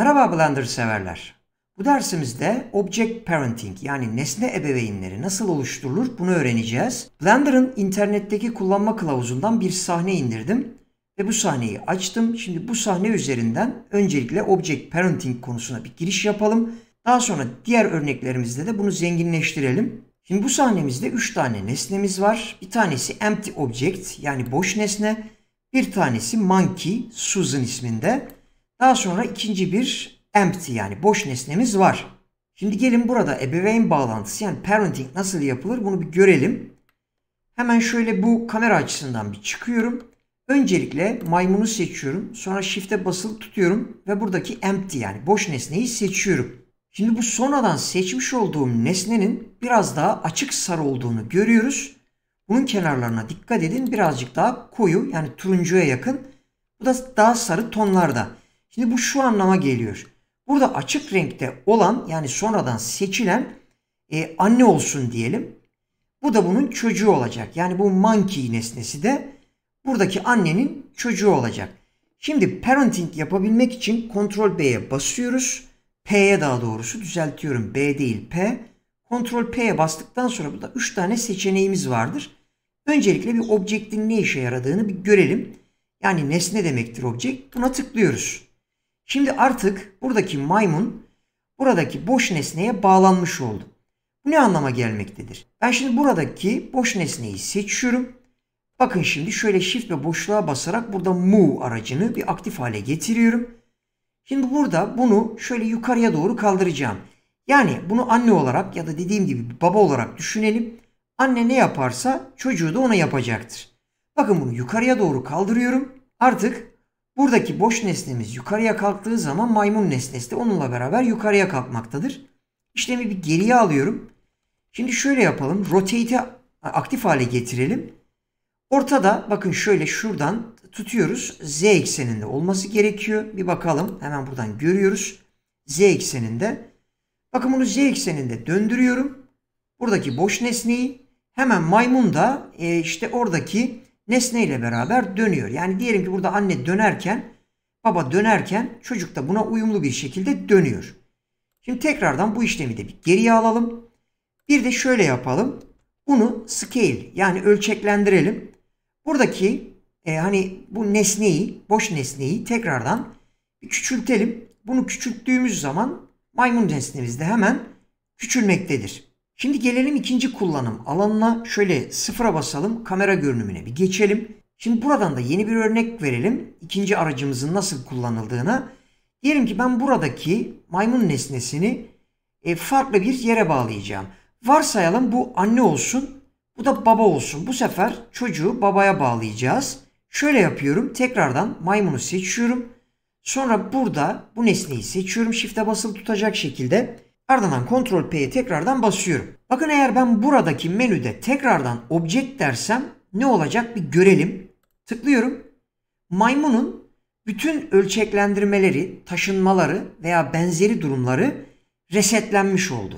Merhaba Blender severler. Bu dersimizde Object Parenting yani nesne ebeveynleri nasıl oluşturulur bunu öğreneceğiz. Blender'ın internetteki kullanma kılavuzundan bir sahne indirdim ve bu sahneyi açtım. Şimdi bu sahne üzerinden öncelikle Object Parenting konusuna bir giriş yapalım. Daha sonra diğer örneklerimizde de bunu zenginleştirelim. Şimdi bu sahnemizde 3 tane nesnemiz var. Bir tanesi empty object yani boş nesne. Bir tanesi monkey Susan isminde. Daha sonra ikinci bir empty yani boş nesnemiz var. Şimdi gelin burada ebeveyn bağlantısı yani parenting nasıl yapılır bunu bir görelim. Hemen şöyle bu kamera açısından bir çıkıyorum. Öncelikle maymunu seçiyorum. Sonra shift'e basılı tutuyorum ve buradaki empty yani boş nesneyi seçiyorum. Şimdi bu sonradan seçmiş olduğum nesnenin biraz daha açık sarı olduğunu görüyoruz. Bunun kenarlarına dikkat edin birazcık daha koyu yani turuncuya yakın. Bu da daha sarı tonlarda. Şimdi bu şu anlama geliyor. Burada açık renkte olan yani sonradan seçilen e, anne olsun diyelim. Bu da bunun çocuğu olacak. Yani bu monkey nesnesi de buradaki annenin çocuğu olacak. Şimdi parenting yapabilmek için Ctrl B'ye basıyoruz. P'ye daha doğrusu düzeltiyorum. B değil P. Ctrl P'ye bastıktan sonra burada 3 tane seçeneğimiz vardır. Öncelikle bir objektin ne işe yaradığını bir görelim. Yani nesne demektir object. Buna tıklıyoruz. Şimdi artık buradaki maymun buradaki boş nesneye bağlanmış oldu. Bu ne anlama gelmektedir? Ben şimdi buradaki boş nesneyi seçiyorum. Bakın şimdi şöyle shift ve boşluğa basarak burada move aracını bir aktif hale getiriyorum. Şimdi burada bunu şöyle yukarıya doğru kaldıracağım. Yani bunu anne olarak ya da dediğim gibi baba olarak düşünelim. Anne ne yaparsa çocuğu da ona yapacaktır. Bakın bunu yukarıya doğru kaldırıyorum. Artık Buradaki boş nesnemiz yukarıya kalktığı zaman maymun nesnesi de onunla beraber yukarıya kalkmaktadır. İşlemi bir geriye alıyorum. Şimdi şöyle yapalım. Rotate'i aktif hale getirelim. Ortada bakın şöyle şuradan tutuyoruz. Z ekseninde olması gerekiyor. Bir bakalım. Hemen buradan görüyoruz. Z ekseninde. Bakın bunu Z ekseninde döndürüyorum. Buradaki boş nesneyi hemen maymun da e, işte oradaki nesne ile beraber dönüyor. Yani diyelim ki burada anne dönerken baba dönerken çocuk da buna uyumlu bir şekilde dönüyor. Şimdi tekrardan bu işlemi de bir geriye alalım. Bir de şöyle yapalım. Bunu scale yani ölçeklendirelim. Buradaki e, hani bu nesneyi, boş nesneyi tekrardan bir küçültelim. Bunu küçülttüğümüz zaman maymun nesnemiz de hemen küçülmektedir. Şimdi gelelim ikinci kullanım alanına. Şöyle sıfıra basalım. Kamera görünümüne bir geçelim. Şimdi buradan da yeni bir örnek verelim. İkinci aracımızın nasıl kullanıldığına. Diyelim ki ben buradaki maymun nesnesini e, farklı bir yere bağlayacağım. Varsayalım bu anne olsun. Bu da baba olsun. Bu sefer çocuğu babaya bağlayacağız. Şöyle yapıyorum. Tekrardan maymunu seçiyorum. Sonra burada bu nesneyi seçiyorum. Shift'e basılı tutacak şekilde. Ardından Ctrl P'ye tekrardan basıyorum. Bakın eğer ben buradaki menüde tekrardan object dersem ne olacak bir görelim. Tıklıyorum. Maymunun bütün ölçeklendirmeleri, taşınmaları veya benzeri durumları resetlenmiş oldu.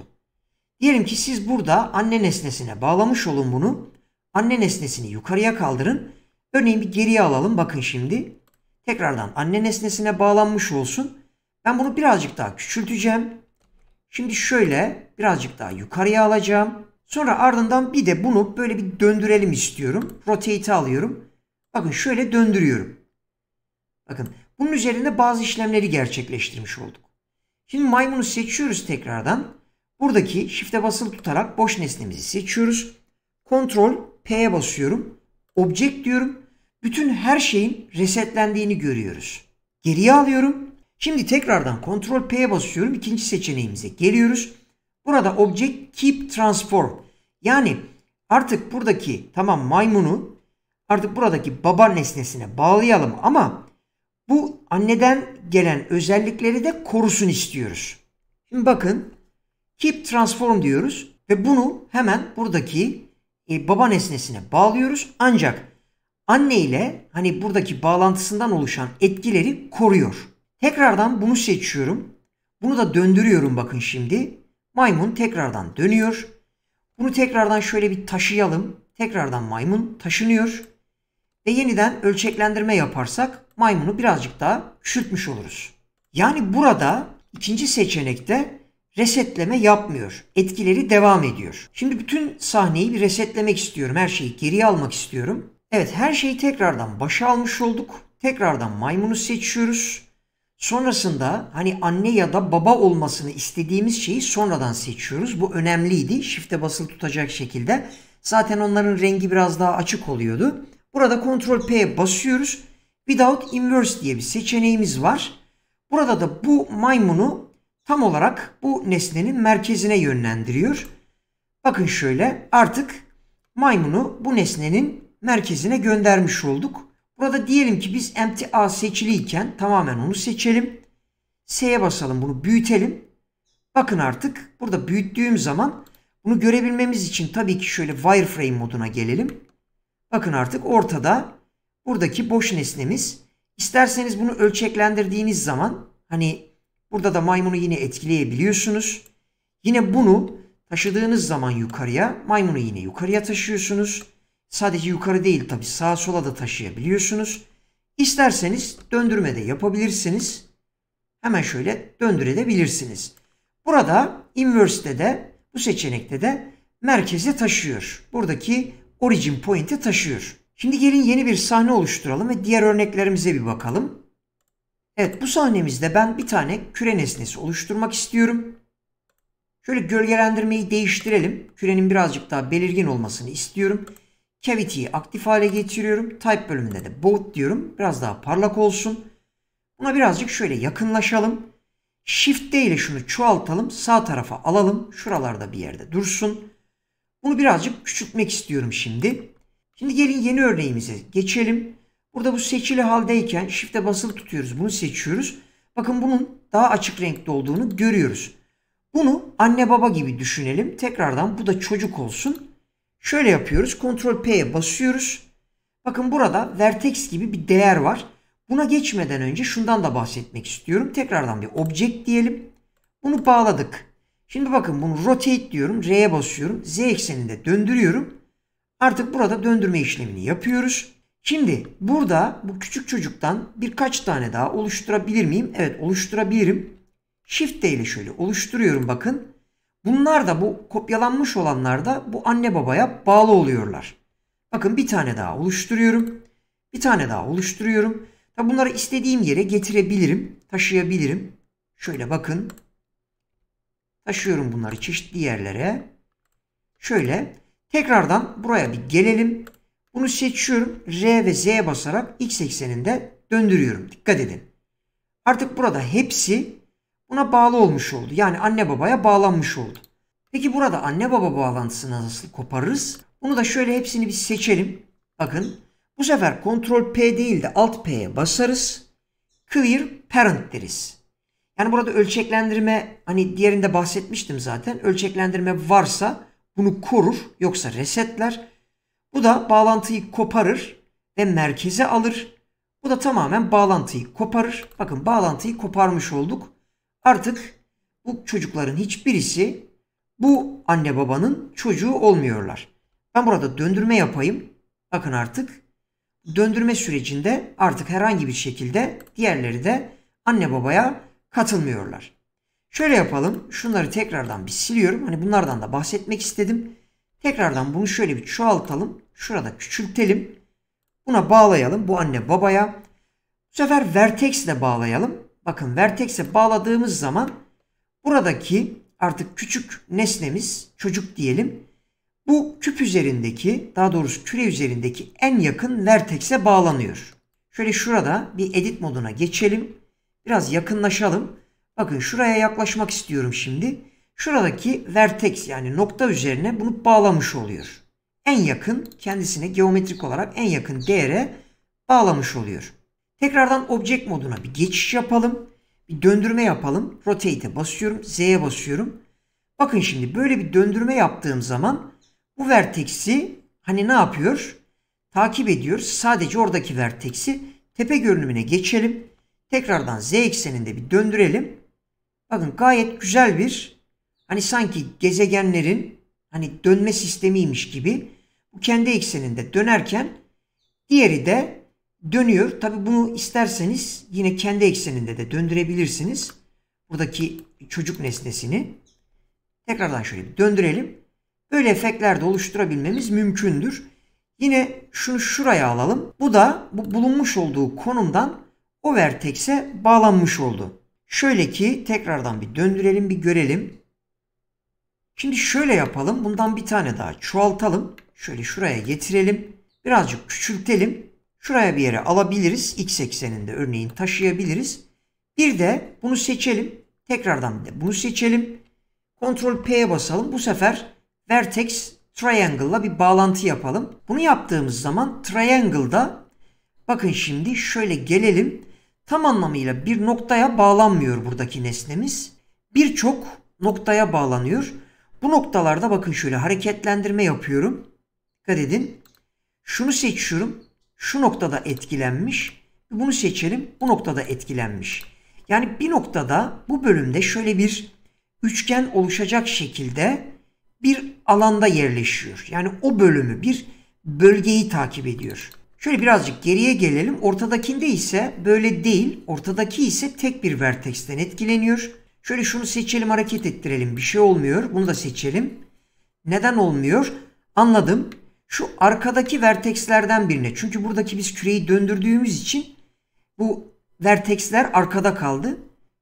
Diyelim ki siz burada anne nesnesine bağlamış olun bunu. Anne nesnesini yukarıya kaldırın. Örneğin bir geriye alalım. Bakın şimdi. Tekrardan anne nesnesine bağlanmış olsun. Ben bunu birazcık daha küçülteceğim. Şimdi şöyle birazcık daha yukarıya alacağım. Sonra ardından bir de bunu böyle bir döndürelim istiyorum. Rotate'i alıyorum. Bakın şöyle döndürüyorum. Bakın bunun üzerinde bazı işlemleri gerçekleştirmiş olduk. Şimdi maymunu seçiyoruz tekrardan. Buradaki shift'e basılı tutarak boş nesnemizi seçiyoruz. Ctrl P'ye basıyorum. Object diyorum. Bütün her şeyin resetlendiğini görüyoruz. Geriye alıyorum Şimdi tekrardan Ctrl P'ye basıyorum. İkinci seçeneğimize geliyoruz. Burada Object Keep Transform. Yani artık buradaki tamam maymunu artık buradaki baba nesnesine bağlayalım ama bu anneden gelen özellikleri de korusun istiyoruz. Şimdi bakın Keep Transform diyoruz ve bunu hemen buradaki e, baba nesnesine bağlıyoruz. Ancak anne ile hani buradaki bağlantısından oluşan etkileri koruyor. Tekrardan bunu seçiyorum. Bunu da döndürüyorum bakın şimdi. Maymun tekrardan dönüyor. Bunu tekrardan şöyle bir taşıyalım. Tekrardan maymun taşınıyor. Ve yeniden ölçeklendirme yaparsak maymunu birazcık daha küçültmüş oluruz. Yani burada ikinci seçenekte resetleme yapmıyor. Etkileri devam ediyor. Şimdi bütün sahneyi bir resetlemek istiyorum. Her şeyi geriye almak istiyorum. Evet her şeyi tekrardan başa almış olduk. Tekrardan maymunu seçiyoruz. Sonrasında hani anne ya da baba olmasını istediğimiz şeyi sonradan seçiyoruz. Bu önemliydi. Şifte basılı tutacak şekilde. Zaten onların rengi biraz daha açık oluyordu. Burada Ctrl P'ye basıyoruz. Without Inverse diye bir seçeneğimiz var. Burada da bu maymunu tam olarak bu nesnenin merkezine yönlendiriyor. Bakın şöyle artık maymunu bu nesnenin merkezine göndermiş olduk. Burada diyelim ki biz MTA seçiliyken tamamen onu seçelim. S'ye basalım bunu büyütelim. Bakın artık burada büyüttüğüm zaman bunu görebilmemiz için tabii ki şöyle wireframe moduna gelelim. Bakın artık ortada buradaki boş nesnemiz. İsterseniz bunu ölçeklendirdiğiniz zaman hani burada da maymunu yine etkileyebiliyorsunuz. Yine bunu taşıdığınız zaman yukarıya maymunu yine yukarıya taşıyorsunuz. Sadece yukarı değil tabi sağa sola da taşıyabiliyorsunuz. İsterseniz döndürme de yapabilirsiniz. Hemen şöyle döndürebilirsiniz. Burada inverse'de de bu seçenekte de merkeze taşıyor. Buradaki origin point'i taşıyor. Şimdi gelin yeni bir sahne oluşturalım ve diğer örneklerimize bir bakalım. Evet bu sahnemizde ben bir tane küre nesnesi oluşturmak istiyorum. Şöyle gölgelendirmeyi değiştirelim. Kürenin birazcık daha belirgin olmasını istiyorum. Cavity'yi aktif hale getiriyorum. Type bölümünde de bold diyorum. Biraz daha parlak olsun. Buna birazcık şöyle yakınlaşalım. Shift D ile şunu çoğaltalım. Sağ tarafa alalım. Şuralarda bir yerde dursun. Bunu birazcık küçültmek istiyorum şimdi. Şimdi gelin yeni örneğimize geçelim. Burada bu seçili haldeyken Shift'e basılı tutuyoruz. Bunu seçiyoruz. Bakın bunun daha açık renkte olduğunu görüyoruz. Bunu anne baba gibi düşünelim. Tekrardan bu da çocuk olsun. Şöyle yapıyoruz. Ctrl P'ye basıyoruz. Bakın burada vertex gibi bir değer var. Buna geçmeden önce şundan da bahsetmek istiyorum. Tekrardan bir object diyelim. Bunu bağladık. Şimdi bakın bunu rotate diyorum. R'ye basıyorum. Z ekseninde döndürüyorum. Artık burada döndürme işlemini yapıyoruz. Şimdi burada bu küçük çocuktan birkaç tane daha oluşturabilir miyim? Evet oluşturabilirim. Shift D ile şöyle oluşturuyorum bakın. Bunlar da bu kopyalanmış olanlar da bu anne babaya bağlı oluyorlar. Bakın bir tane daha oluşturuyorum. Bir tane daha oluşturuyorum. Tabi bunları istediğim yere getirebilirim, taşıyabilirim. Şöyle bakın. Taşıyorum bunları çeşitli yerlere. Şöyle tekrardan buraya bir gelelim. Bunu seçiyorum. R ve Z basarak x ekseninde döndürüyorum. Dikkat edin. Artık burada hepsi ona bağlı olmuş oldu. Yani anne babaya bağlanmış oldu. Peki burada anne baba bağlantısını nasıl koparırız? Bunu da şöyle hepsini bir seçelim. Bakın bu sefer kontrol P değil de alt P'ye basarız. Clear parent deriz. Yani burada ölçeklendirme hani diğerinde bahsetmiştim zaten. Ölçeklendirme varsa bunu korur yoksa resetler. Bu da bağlantıyı koparır ve merkeze alır. Bu da tamamen bağlantıyı koparır. Bakın bağlantıyı koparmış olduk. Artık bu çocukların hiçbirisi bu anne babanın çocuğu olmuyorlar. Ben burada döndürme yapayım. Bakın artık döndürme sürecinde artık herhangi bir şekilde diğerleri de anne babaya katılmıyorlar. Şöyle yapalım. Şunları tekrardan bir siliyorum. Hani bunlardan da bahsetmek istedim. Tekrardan bunu şöyle bir çoğaltalım. Şurada küçültelim. Buna bağlayalım bu anne babaya. Bu sefer vertex ile bağlayalım bakın vertex'e bağladığımız zaman buradaki artık küçük nesnemiz çocuk diyelim. Bu küp üzerindeki daha doğrusu küre üzerindeki en yakın vertex'e bağlanıyor. Şöyle şurada bir edit moduna geçelim. Biraz yakınlaşalım. Bakın şuraya yaklaşmak istiyorum şimdi. Şuradaki vertex yani nokta üzerine bunu bağlamış oluyor. En yakın kendisine geometrik olarak en yakın değere bağlamış oluyor. Tekrardan object moduna bir geçiş yapalım. Bir döndürme yapalım. Rotate'e basıyorum. Z'ye basıyorum. Bakın şimdi böyle bir döndürme yaptığım zaman bu vertex'i hani ne yapıyor? Takip ediyor. Sadece oradaki vertex'i tepe görünümüne geçelim. Tekrardan Z ekseninde bir döndürelim. Bakın gayet güzel bir hani sanki gezegenlerin hani dönme sistemiymiş gibi bu kendi ekseninde dönerken diğeri de dönüyor. Tabi bunu isterseniz yine kendi ekseninde de döndürebilirsiniz. Buradaki çocuk nesnesini. Tekrardan şöyle bir döndürelim. Böyle efektler de oluşturabilmemiz mümkündür. Yine şunu şuraya alalım. Bu da bu bulunmuş olduğu konumdan o vertekse bağlanmış oldu. Şöyle ki tekrardan bir döndürelim bir görelim. Şimdi şöyle yapalım. Bundan bir tane daha çoğaltalım. Şöyle şuraya getirelim. Birazcık küçültelim. Şuraya bir yere alabiliriz. X ekseninde örneğin taşıyabiliriz. Bir de bunu seçelim. Tekrardan de bunu seçelim. Ctrl P'ye basalım. Bu sefer Vertex Triangle'la bir bağlantı yapalım. Bunu yaptığımız zaman Triangle'da bakın şimdi şöyle gelelim. Tam anlamıyla bir noktaya bağlanmıyor buradaki nesnemiz. Birçok noktaya bağlanıyor. Bu noktalarda bakın şöyle hareketlendirme yapıyorum. Dikkat edin. Şunu seçiyorum şu noktada etkilenmiş, bunu seçelim bu noktada etkilenmiş. Yani bir noktada bu bölümde şöyle bir üçgen oluşacak şekilde bir alanda yerleşiyor. Yani o bölümü bir bölgeyi takip ediyor. Şöyle birazcık geriye gelelim. Ortadakinde ise böyle değil. Ortadaki ise tek bir vertex'ten etkileniyor. Şöyle şunu seçelim hareket ettirelim. Bir şey olmuyor. Bunu da seçelim. Neden olmuyor? Anladım şu arkadaki vertexlerden birine. Çünkü buradaki biz küreyi döndürdüğümüz için bu vertexler arkada kaldı.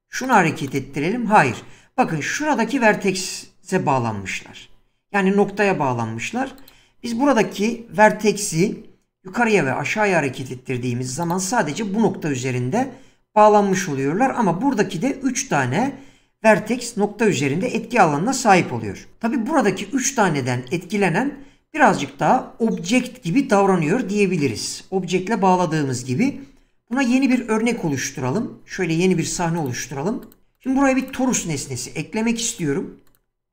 Şunu hareket ettirelim. Hayır. Bakın şuradaki vertex'e bağlanmışlar. Yani noktaya bağlanmışlar. Biz buradaki vertex'i yukarıya ve aşağıya hareket ettirdiğimiz zaman sadece bu nokta üzerinde bağlanmış oluyorlar. Ama buradaki de 3 tane vertex nokta üzerinde etki alanına sahip oluyor. Tabi buradaki 3 taneden etkilenen birazcık daha object gibi davranıyor diyebiliriz. Object'le bağladığımız gibi. Buna yeni bir örnek oluşturalım. Şöyle yeni bir sahne oluşturalım. Şimdi buraya bir torus nesnesi eklemek istiyorum.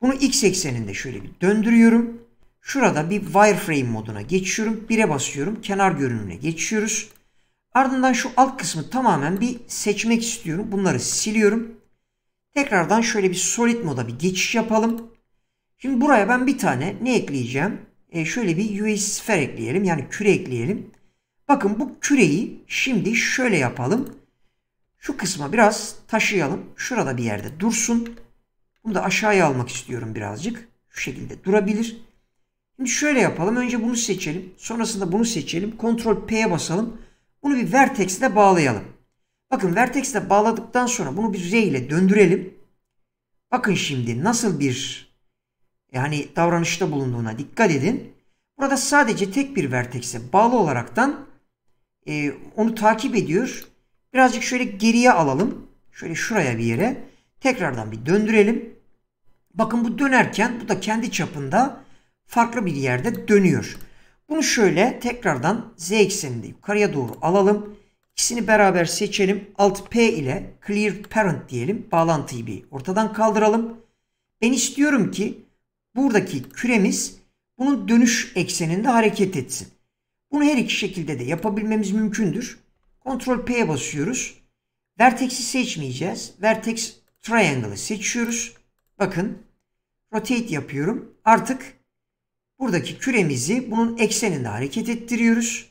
Bunu x ekseninde şöyle bir döndürüyorum. Şurada bir wireframe moduna geçiyorum. 1'e basıyorum. Kenar görünümüne geçiyoruz. Ardından şu alt kısmı tamamen bir seçmek istiyorum. Bunları siliyorum. Tekrardan şöyle bir solid moda bir geçiş yapalım. Şimdi buraya ben bir tane ne ekleyeceğim? E, şöyle bir US'fer ekleyelim. Yani küre ekleyelim. Bakın bu küreyi şimdi şöyle yapalım. Şu kısma biraz taşıyalım. Şurada bir yerde dursun. Bunu da aşağıya almak istiyorum birazcık. Şu şekilde durabilir. Şimdi şöyle yapalım. Önce bunu seçelim. Sonrasında bunu seçelim. Ctrl P'ye basalım. Bunu bir vertex'le bağlayalım. Bakın vertex'le bağladıktan sonra bunu bir R ile döndürelim. Bakın şimdi nasıl bir yani davranışta bulunduğuna dikkat edin. Burada sadece tek bir vertekse bağlı olaraktan e, onu takip ediyor. Birazcık şöyle geriye alalım. Şöyle şuraya bir yere. Tekrardan bir döndürelim. Bakın bu dönerken bu da kendi çapında farklı bir yerde dönüyor. Bunu şöyle tekrardan z ekseninde yukarıya doğru alalım. İkisini beraber seçelim. Alt P ile Clear Parent diyelim. Bağlantıyı bir ortadan kaldıralım. Ben istiyorum ki buradaki küremiz bunun dönüş ekseninde hareket etsin. Bunu her iki şekilde de yapabilmemiz mümkündür. Ctrl P'ye basıyoruz. Vertex'i seçmeyeceğiz. Vertex Triangle'ı seçiyoruz. Bakın rotate yapıyorum. Artık buradaki küremizi bunun ekseninde hareket ettiriyoruz.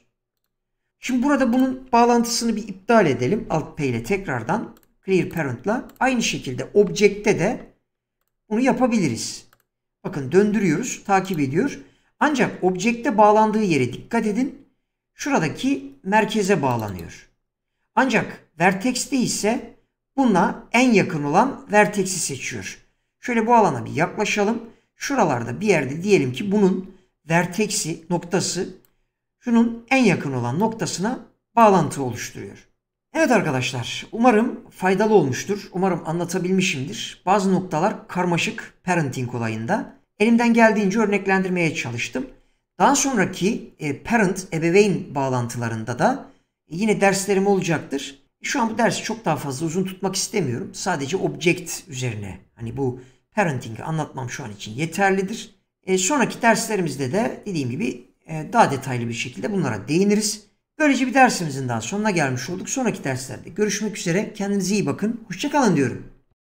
Şimdi burada bunun bağlantısını bir iptal edelim. Alt P ile tekrardan Clear Parent'la. Aynı şekilde objekte de bunu yapabiliriz. Bakın döndürüyoruz, takip ediyor. Ancak objekte bağlandığı yere dikkat edin. Şuradaki merkeze bağlanıyor. Ancak vertexte ise buna en yakın olan vertexi seçiyor. Şöyle bu alana bir yaklaşalım. Şuralarda bir yerde diyelim ki bunun vertexi noktası şunun en yakın olan noktasına bağlantı oluşturuyor. Evet arkadaşlar, umarım faydalı olmuştur. Umarım anlatabilmişimdir. Bazı noktalar karmaşık parenting olayında. Elimden geldiğince örneklendirmeye çalıştım. Daha sonraki e, parent ebeveyn bağlantılarında da yine derslerim olacaktır. Şu an bu dersi çok daha fazla uzun tutmak istemiyorum. Sadece object üzerine hani bu parenting'i anlatmam şu an için yeterlidir. E, sonraki derslerimizde de dediğim gibi e, daha detaylı bir şekilde bunlara değiniriz. Böylece bir dersimizin daha sonuna gelmiş olduk. Sonraki derslerde görüşmek üzere. Kendinize iyi bakın. Hoşçakalın diyorum.